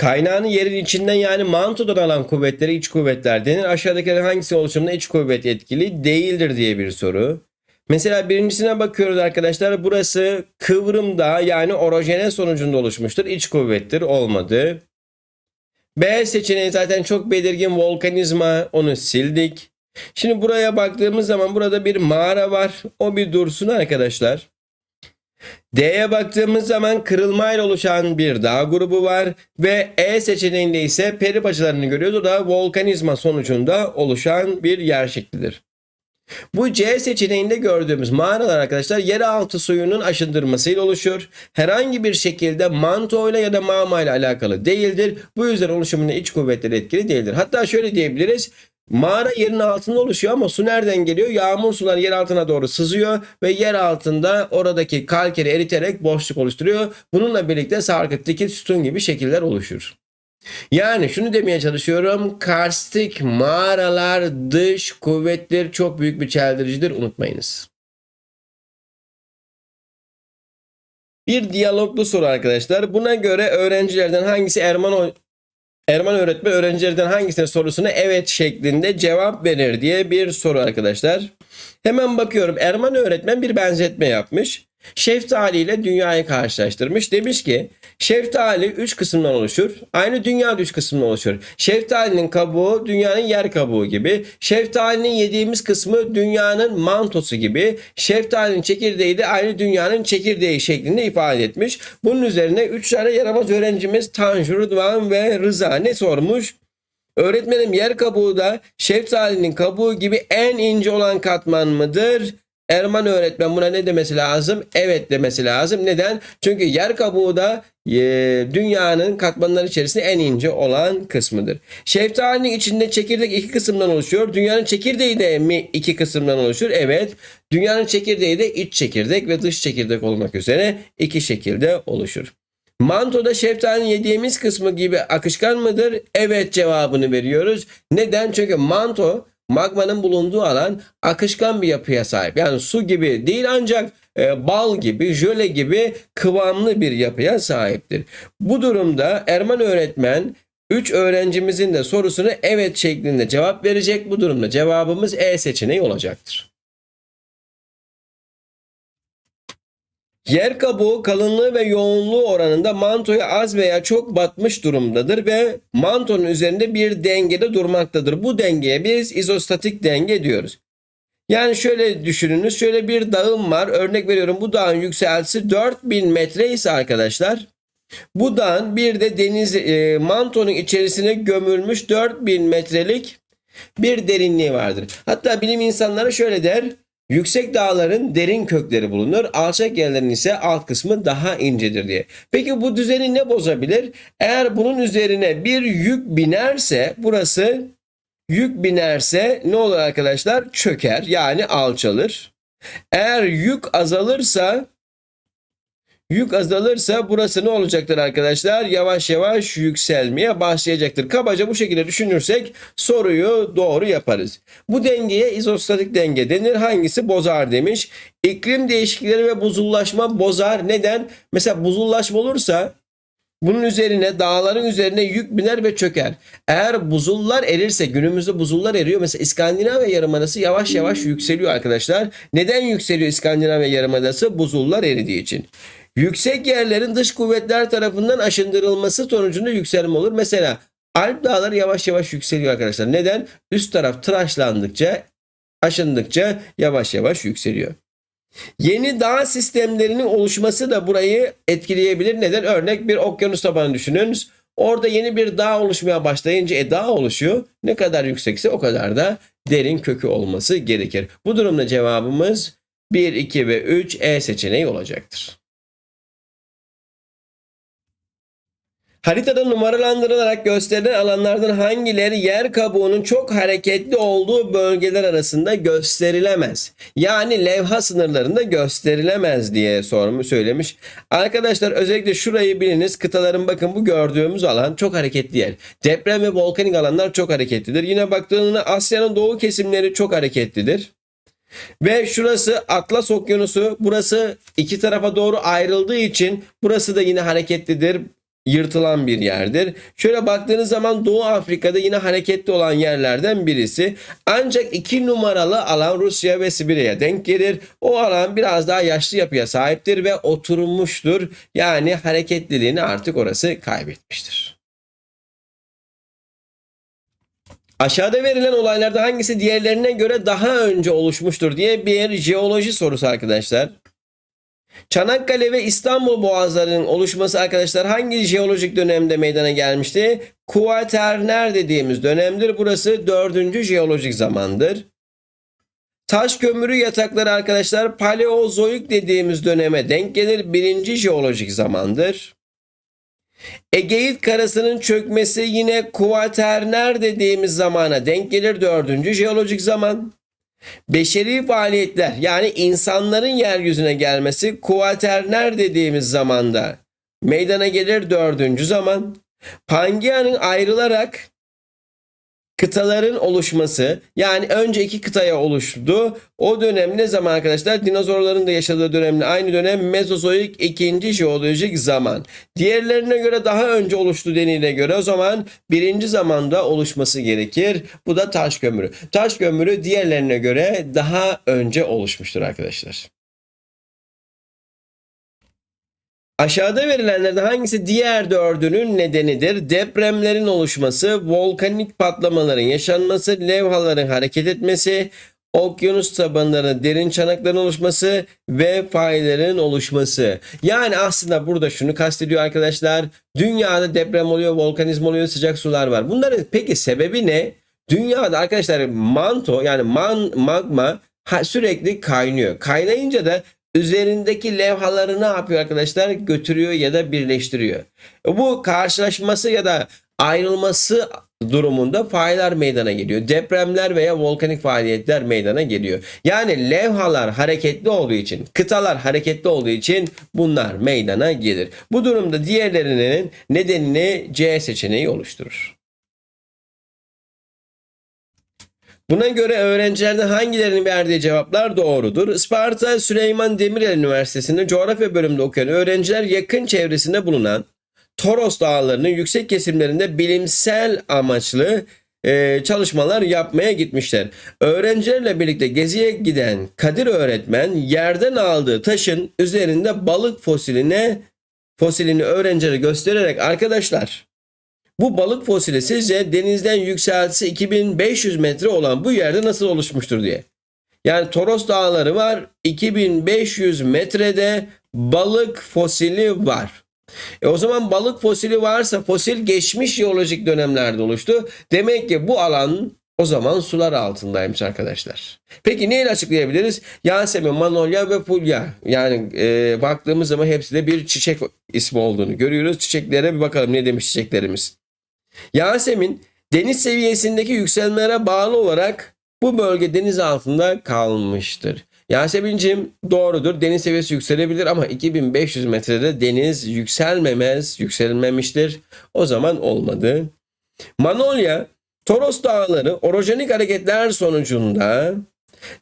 Kaynağını yerin içinden yani mantodan alan kuvvetlere iç kuvvetler denir. Aşağıdakilerin hangisi oluşumunda iç kuvvet etkili değildir diye bir soru. Mesela birincisine bakıyoruz arkadaşlar. Burası kıvrımda yani orojene sonucunda oluşmuştur. İç kuvvettir olmadı. B seçeneği zaten çok belirgin volkanizma onu sildik. Şimdi buraya baktığımız zaman burada bir mağara var. O bir dursun arkadaşlar. D'ye baktığımız zaman kırılmayla oluşan bir dağ grubu var ve E seçeneğinde ise peri parçalarını görüyoruz. O da volkanizma sonucunda oluşan bir yer şeklidir. Bu C seçeneğinde gördüğümüz mağaralar arkadaşlar yeraltı suyunun aşındırmasıyla oluşur. Herhangi bir şekilde mantoyla ya da mağma ile alakalı değildir. Bu yüzden oluşumunda iç kuvvetleri etkili değildir. Hatta şöyle diyebiliriz. Mağara yerin altında oluşuyor ama su nereden geliyor? Yağmur suları yer altına doğru sızıyor ve yer altında oradaki kalkeri eriterek boşluk oluşturuyor. Bununla birlikte sarkıt sarkıttaki sütun gibi şekiller oluşur. Yani şunu demeye çalışıyorum. Karstik mağaralar dış kuvvetler çok büyük bir çeldiricidir unutmayınız. Bir diyaloglu soru arkadaşlar. Buna göre öğrencilerden hangisi Erman Erman öğretmen öğrencilerden hangisinin sorusuna evet şeklinde cevap verir diye bir soru arkadaşlar. Hemen bakıyorum Erman öğretmen bir benzetme yapmış. Şeftali ile dünyayı karşılaştırmış. Demiş ki şeftali 3 kısımdan oluşur. Aynı dünya 3 kısımdan oluşur. Şeftalinin kabuğu dünyanın yer kabuğu gibi. Şeftalinin yediğimiz kısmı dünyanın mantosu gibi. Şeftalinin çekirdeği de aynı dünyanın çekirdeği şeklinde ifade etmiş. Bunun üzerine 3 tane yaramaz öğrencimiz Tanju, Rıdvan ve Rıza ne sormuş? Öğretmenim yer kabuğu da şeftalinin kabuğu gibi en ince olan katman mıdır? Erman öğretmen buna ne demesi lazım? Evet demesi lazım. Neden? Çünkü yer kabuğu da e, dünyanın katmanları içerisinde en ince olan kısmıdır. Şeftalinin içinde çekirdek iki kısımdan oluşuyor. Dünyanın çekirdeği de mi iki kısımdan oluşur? Evet. Dünyanın çekirdeği de iç çekirdek ve dış çekirdek olmak üzere iki şekilde oluşur. Mantoda şeftalinin yediğimiz kısmı gibi akışkan mıdır? Evet cevabını veriyoruz. Neden? Çünkü manto magmanın bulunduğu alan akışkan bir yapıya sahip. Yani su gibi değil ancak e, bal gibi, jöle gibi kıvamlı bir yapıya sahiptir. Bu durumda Erman öğretmen 3 öğrencimizin de sorusunu evet şeklinde cevap verecek. Bu durumda cevabımız E seçeneği olacaktır. Yer kabuğu kalınlığı ve yoğunluğu oranında mantoya az veya çok batmış durumdadır ve mantonun üzerinde bir dengede durmaktadır. Bu dengeye biz izostatik denge diyoruz. Yani şöyle düşününüz şöyle bir dağım var örnek veriyorum bu dağın yükseltisi 4000 metre ise arkadaşlar bu dağın bir de deniz e, mantonun içerisine gömülmüş 4000 metrelik bir derinliği vardır. Hatta bilim insanları şöyle der Yüksek dağların derin kökleri bulunur. Alçak yerlerin ise alt kısmı daha incedir diye. Peki bu düzeni ne bozabilir? Eğer bunun üzerine bir yük binerse burası yük binerse ne olur arkadaşlar? Çöker yani alçalır. Eğer yük azalırsa Yük azalırsa burası ne olacaktır arkadaşlar? Yavaş yavaş yükselmeye başlayacaktır. Kabaca bu şekilde düşünürsek soruyu doğru yaparız. Bu dengeye izostatik denge denir. Hangisi bozar demiş. İklim değişiklikleri ve buzullaşma bozar. Neden? Mesela buzullaşma olursa bunun üzerine dağların üzerine yük biner ve çöker. Eğer buzullar erirse günümüzde buzullar eriyor. Mesela İskandinavya Yarımadası yavaş yavaş yükseliyor arkadaşlar. Neden yükseliyor İskandinavya Yarımadası? Buzullar eridiği için. Yüksek yerlerin dış kuvvetler tarafından aşındırılması sonucunda yükselme olur. Mesela Alp dağları yavaş yavaş yükseliyor arkadaşlar. Neden? Üst taraf tıraşlandıkça, aşındıkça yavaş yavaş yükseliyor. Yeni dağ sistemlerinin oluşması da burayı etkileyebilir. Neden? Örnek bir okyanus tabanı düşününüz. Orada yeni bir dağ oluşmaya başlayınca e, dağ oluşuyor. Ne kadar yüksekse o kadar da derin kökü olması gerekir. Bu durumda cevabımız 1, 2 ve 3 E seçeneği olacaktır. Haritada numaralandırılarak gösterilen alanlardan hangileri yer kabuğunun çok hareketli olduğu bölgeler arasında gösterilemez. Yani levha sınırlarında gösterilemez diye sormuş söylemiş. Arkadaşlar özellikle şurayı biliniz. Kıtaların bakın bu gördüğümüz alan çok hareketli yer. Deprem ve volkanik alanlar çok hareketlidir. Yine baktığında Asya'nın doğu kesimleri çok hareketlidir. Ve şurası Atlas Okyanusu. Burası iki tarafa doğru ayrıldığı için burası da yine hareketlidir yırtılan bir yerdir. Şöyle baktığınız zaman Doğu Afrika'da yine hareketli olan yerlerden birisi. Ancak iki numaralı alan Rusya ve Sibirya'ya denk gelir. O alan biraz daha yaşlı yapıya sahiptir ve oturmuştur. Yani hareketliliğini artık orası kaybetmiştir. Aşağıda verilen olaylarda hangisi diğerlerine göre daha önce oluşmuştur diye bir jeoloji sorusu arkadaşlar. Çanakkale ve İstanbul boğazlarının oluşması arkadaşlar hangi jeolojik dönemde meydana gelmişti? Kuaterner dediğimiz dönemdir. Burası dördüncü jeolojik zamandır. Taş kömürü yatakları arkadaşlar paleozoik dediğimiz döneme denk gelir. birinci jeolojik zamandır. Egeit karasının çökmesi yine kuaterner dediğimiz zamana denk gelir. dördüncü jeolojik zaman. Beşeri faaliyetler yani insanların yeryüzüne gelmesi kuaterner dediğimiz zamanda meydana gelir dördüncü zaman. Pangea'nın ayrılarak kıtaların oluşması yani önce iki kıtaya oluştu. O dönem ne zaman arkadaşlar? Dinozorların da yaşadığı dönemle aynı dönem Mezozoik ikinci jeolojik zaman. Diğerlerine göre daha önce oluştu denile göre o zaman birinci zamanda oluşması gerekir. Bu da taş kömürü. Taş kömürü diğerlerine göre daha önce oluşmuştur arkadaşlar. Aşağıda verilenlerden hangisi diğer dördünün nedenidir? Depremlerin oluşması, volkanik patlamaların yaşanması, levhaların hareket etmesi, okyanus tabanlarına derin çanakların oluşması ve faillerin oluşması. Yani aslında burada şunu kastediyor arkadaşlar. Dünyada deprem oluyor, volkanizm oluyor, sıcak sular var. Bunların peki sebebi ne? Dünyada arkadaşlar manto yani man, magma sürekli kaynıyor. Kaynayınca da üzerindeki levhaları ne yapıyor arkadaşlar? Götürüyor ya da birleştiriyor. Bu karşılaşması ya da ayrılması durumunda failler meydana geliyor. Depremler veya volkanik faaliyetler meydana geliyor. Yani levhalar hareketli olduğu için, kıtalar hareketli olduğu için bunlar meydana gelir. Bu durumda diğerlerinin nedenini C seçeneği oluşturur. Buna göre öğrencilerden hangilerinin verdiği cevaplar doğrudur? Isparta Süleyman Demirel Üniversitesi'nde coğrafya bölümünde okuyan öğrenciler yakın çevresinde bulunan Toros Dağları'nın yüksek kesimlerinde bilimsel amaçlı e, çalışmalar yapmaya gitmişler. Öğrencilerle birlikte geziye giden Kadir öğretmen yerden aldığı taşın üzerinde balık fosiline fosilini öğrencilere göstererek arkadaşlar bu balık fosili sizce denizden yükseltisi 2500 metre olan bu yerde nasıl oluşmuştur diye. Yani Toros Dağları var. 2500 metrede balık fosili var. E o zaman balık fosili varsa fosil geçmiş jeolojik dönemlerde oluştu. Demek ki bu alan o zaman sular altındaymış arkadaşlar. Peki neyle açıklayabiliriz? Yasemin, manolya ve fulya. Yani e, baktığımız zaman hepsi de bir çiçek ismi olduğunu görüyoruz. Çiçeklere bir bakalım ne demiş çiçeklerimiz. Yasemin deniz seviyesindeki yükselmelere bağlı olarak bu bölge deniz altında kalmıştır. Yasemin'cim doğrudur deniz seviyesi yükselebilir ama 2500 metrede deniz yükselmemez, yükselmemiştir. O zaman olmadı. Manolya Toros dağları orojenik hareketler sonucunda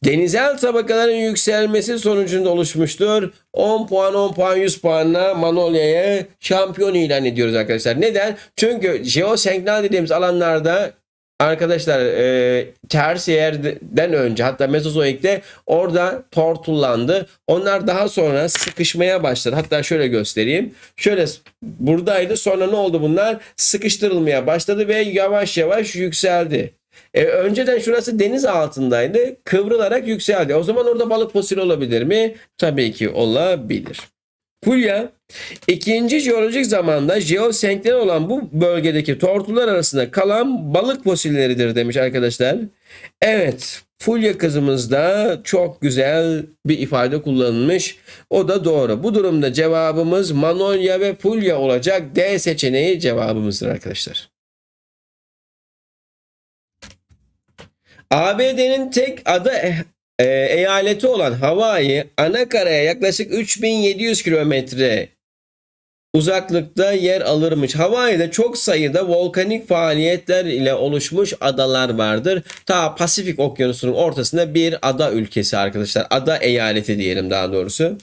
Denizel tabakaların yükselmesi sonucunda oluşmuştur. 10 puan 10 puan 100 puanla Manolya'ya şampiyon ilan ediyoruz arkadaşlar. Neden? Çünkü jeosenkral dediğimiz alanlarda arkadaşlar e, ters yerden önce hatta Mezozoik'te orada tortullandı. Onlar daha sonra sıkışmaya başladı. Hatta şöyle göstereyim. Şöyle buradaydı sonra ne oldu bunlar? Sıkıştırılmaya başladı ve yavaş yavaş yükseldi. E, önceden şurası deniz altındaydı. Kıvrılarak yükseldi. O zaman orada balık fosili olabilir mi? Tabii ki olabilir. Fulya ikinci jeolojik zamanda jeosenklen olan bu bölgedeki tortular arasında kalan balık fosilleridir demiş arkadaşlar. Evet Fulya kızımızda çok güzel bir ifade kullanılmış. O da doğru. Bu durumda cevabımız Manolya ve Fulya olacak. D seçeneği cevabımızdır arkadaşlar. ABD'nin tek ada eh, e, eyaleti olan Hawaii, ana yaklaşık 3700 kilometre uzaklıkta yer alırmış. Hawaii'de çok sayıda volkanik faaliyetler ile oluşmuş adalar vardır. Ta Pasifik Okyanusu'nun ortasında bir ada ülkesi arkadaşlar. Ada eyaleti diyelim daha doğrusu.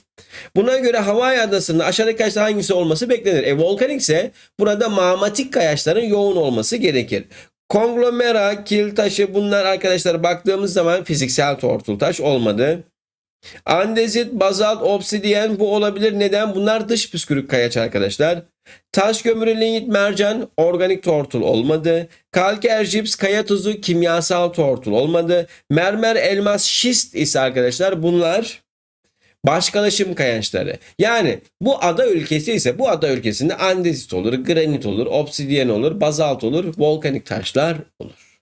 Buna göre Hawaii adasında aşağıdaki kayaçlar hangisi olması beklenir? E volkanikse burada mağmatik kayaçların yoğun olması gerekir. Konglomera, kil taşı bunlar arkadaşlar baktığımız zaman fiziksel tortul taş olmadı. Andezit, bazalt, obsidiyen bu olabilir. Neden? Bunlar dış püskürük kayaç arkadaşlar. Taş kömürü, lignit, mercan, organik tortul olmadı. Kalker, cips, kaya tuzu, kimyasal tortul olmadı. Mermer, elmas, şist ise arkadaşlar bunlar Başkalaşım kayaçları. Yani bu ada ülkesi ise bu ada ülkesinde andezit olur, granit olur, obsidiyen olur, bazalt olur, volkanik taşlar olur.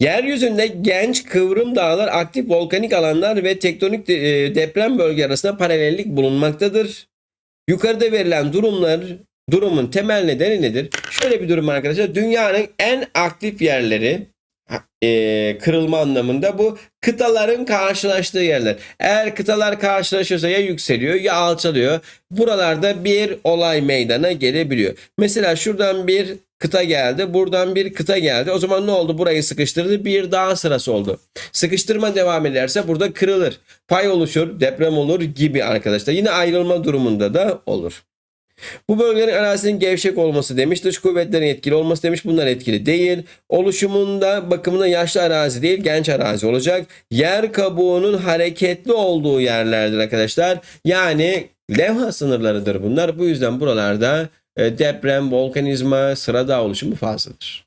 Yeryüzünde genç kıvrım dağlar, aktif volkanik alanlar ve tektonik e, deprem bölge arasında paralellik bulunmaktadır. Yukarıda verilen durumlar durumun temel nedeni nedir? Şöyle bir durum arkadaşlar. Dünyanın en aktif yerleri e, kırılma anlamında bu kıtaların karşılaştığı yerler. Eğer kıtalar karşılaşıyorsa ya yükseliyor ya alçalıyor. Buralarda bir olay meydana gelebiliyor. Mesela şuradan bir kıta geldi. Buradan bir kıta geldi. O zaman ne oldu? Burayı sıkıştırdı. Bir dağ sırası oldu. Sıkıştırma devam ederse burada kırılır. Pay oluşur, deprem olur gibi arkadaşlar. Yine ayrılma durumunda da olur. Bu bölgelerin arazinin gevşek olması demiş. Dış kuvvetlerin etkili olması demiş. Bunlar etkili değil. Oluşumunda bakımında yaşlı arazi değil genç arazi olacak. Yer kabuğunun hareketli olduğu yerlerdir arkadaşlar. Yani levha sınırlarıdır bunlar. Bu yüzden buralarda e, deprem, volkanizma, sıra dağ oluşumu fazladır.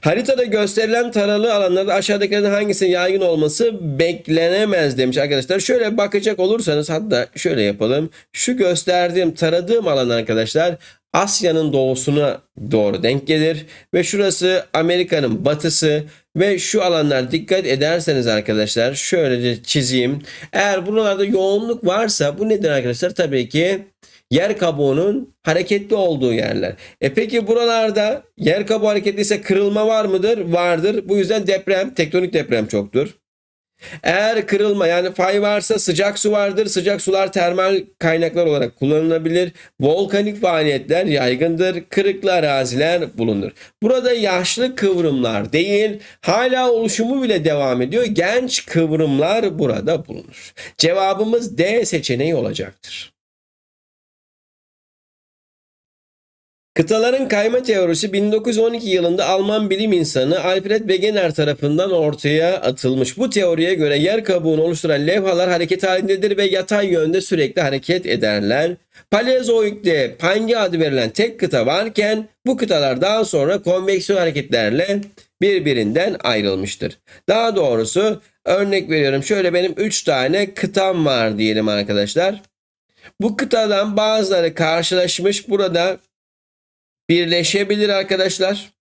Haritada gösterilen taralı alanlarda aşağıdakilerden hangisinin yaygın olması beklenemez demiş arkadaşlar. Şöyle bakacak olursanız hatta şöyle yapalım. Şu gösterdiğim taradığım alan arkadaşlar Asya'nın doğusuna doğru denk gelir ve şurası Amerika'nın batısı ve şu alanlar dikkat ederseniz arkadaşlar şöylece çizeyim. Eğer buralarda yoğunluk varsa bu nedir arkadaşlar? Tabii ki yer kabuğunun hareketli olduğu yerler. E peki buralarda yer kabuğu hareketliyse kırılma var mıdır? Vardır. Bu yüzden deprem, tektonik deprem çoktur. Eğer kırılma yani fay varsa sıcak su vardır. Sıcak sular termal kaynaklar olarak kullanılabilir. Volkanik faaliyetler yaygındır. Kırıklı araziler bulunur. Burada yaşlı kıvrımlar değil hala oluşumu bile devam ediyor. Genç kıvrımlar burada bulunur. Cevabımız D seçeneği olacaktır. Kıtaların kayma teorisi 1912 yılında Alman bilim insanı Alfred Wegener tarafından ortaya atılmış. Bu teoriye göre yer kabuğunu oluşturan levhalar hareket halindedir ve yatay yönde sürekli hareket ederler. Paleozoik'te Pange adı verilen tek kıta varken bu kıtalar daha sonra konveksiyon hareketlerle birbirinden ayrılmıştır. Daha doğrusu örnek veriyorum şöyle benim 3 tane kıtam var diyelim arkadaşlar. Bu kıtadan bazıları karşılaşmış burada birleşebilir arkadaşlar.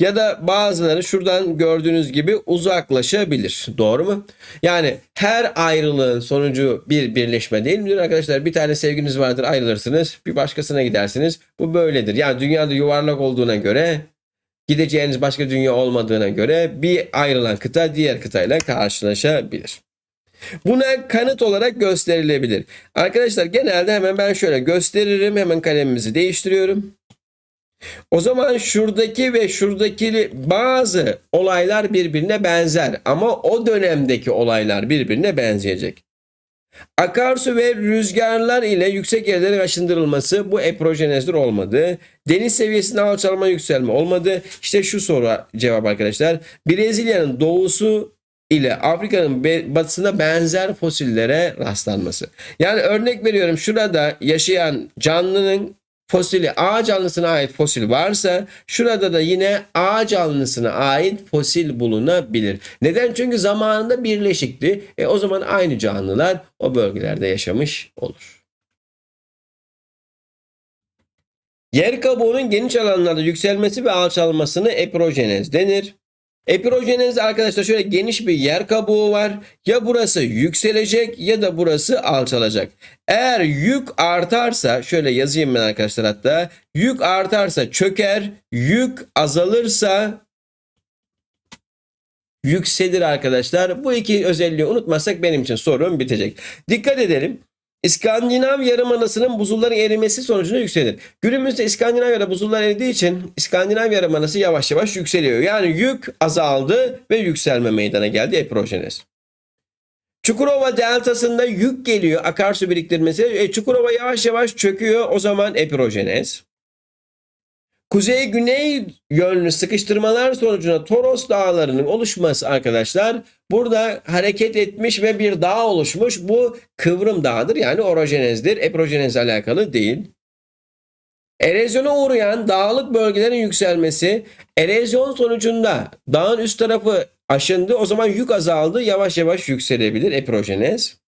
Ya da bazıları şuradan gördüğünüz gibi uzaklaşabilir. Doğru mu? Yani her ayrılığın sonucu bir birleşme değil midir arkadaşlar? Bir tane sevginiz vardır ayrılırsınız. Bir başkasına gidersiniz. Bu böyledir. Yani dünyada yuvarlak olduğuna göre gideceğiniz başka dünya olmadığına göre bir ayrılan kıta diğer kıtayla karşılaşabilir. Buna kanıt olarak gösterilebilir. Arkadaşlar genelde hemen ben şöyle gösteririm. Hemen kalemimizi değiştiriyorum. O zaman şuradaki ve şuradaki bazı olaylar birbirine benzer ama o dönemdeki olaylar birbirine benzeyecek. Akarsu ve rüzgarlar ile yüksek yerlerin aşındırılması bu eprojenezdir olmadı. Deniz seviyesinde alçalma yükselme olmadı. İşte şu soru cevap arkadaşlar. Brezilya'nın doğusu ile Afrika'nın batısında benzer fosillere rastlanması. Yani örnek veriyorum şurada yaşayan canlının fosili A canlısına ait fosil varsa şurada da yine A canlısına ait fosil bulunabilir. Neden? Çünkü zamanında birleşikti. E, o zaman aynı canlılar o bölgelerde yaşamış olur. Yer kabuğunun geniş alanlarda yükselmesi ve alçalmasını eprojeniz denir. Epirojeniniz arkadaşlar şöyle geniş bir yer kabuğu var. Ya burası yükselecek ya da burası alçalacak. Eğer yük artarsa şöyle yazayım ben arkadaşlar hatta. Yük artarsa çöker, yük azalırsa yükselir arkadaşlar. Bu iki özelliği unutmazsak benim için sorun bitecek. Dikkat edelim. İskandinav yarımadasının buzulların erimesi sonucunda yükselir. Günümüzde İskandinavya'da buzullar eridiği için İskandinav yarımadası yavaş yavaş yükseliyor. Yani yük azaldı ve yükselme meydana geldi eprojenez. Çukurova deltasında yük geliyor akarsu biriktirmesi. E, Çukurova yavaş yavaş çöküyor o zaman epirojeniz. Kuzey-güney yönlü sıkıştırmalar sonucuna Toros dağlarının oluşması arkadaşlar burada hareket etmiş ve bir dağ oluşmuş. Bu kıvrım dağıdır yani orojenezdir. Eprojenezle alakalı değil. Erozyona uğrayan dağlık bölgelerin yükselmesi erozyon sonucunda dağın üst tarafı aşındı. O zaman yük azaldı. Yavaş yavaş yükselebilir eprojenez.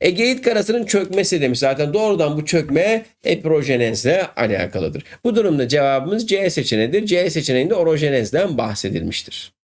Egeit karasının çökmesi demiş. Zaten doğrudan bu çökme epirojenezle alakalıdır. Bu durumda cevabımız C seçeneğidir. C seçeneğinde orojenezden bahsedilmiştir.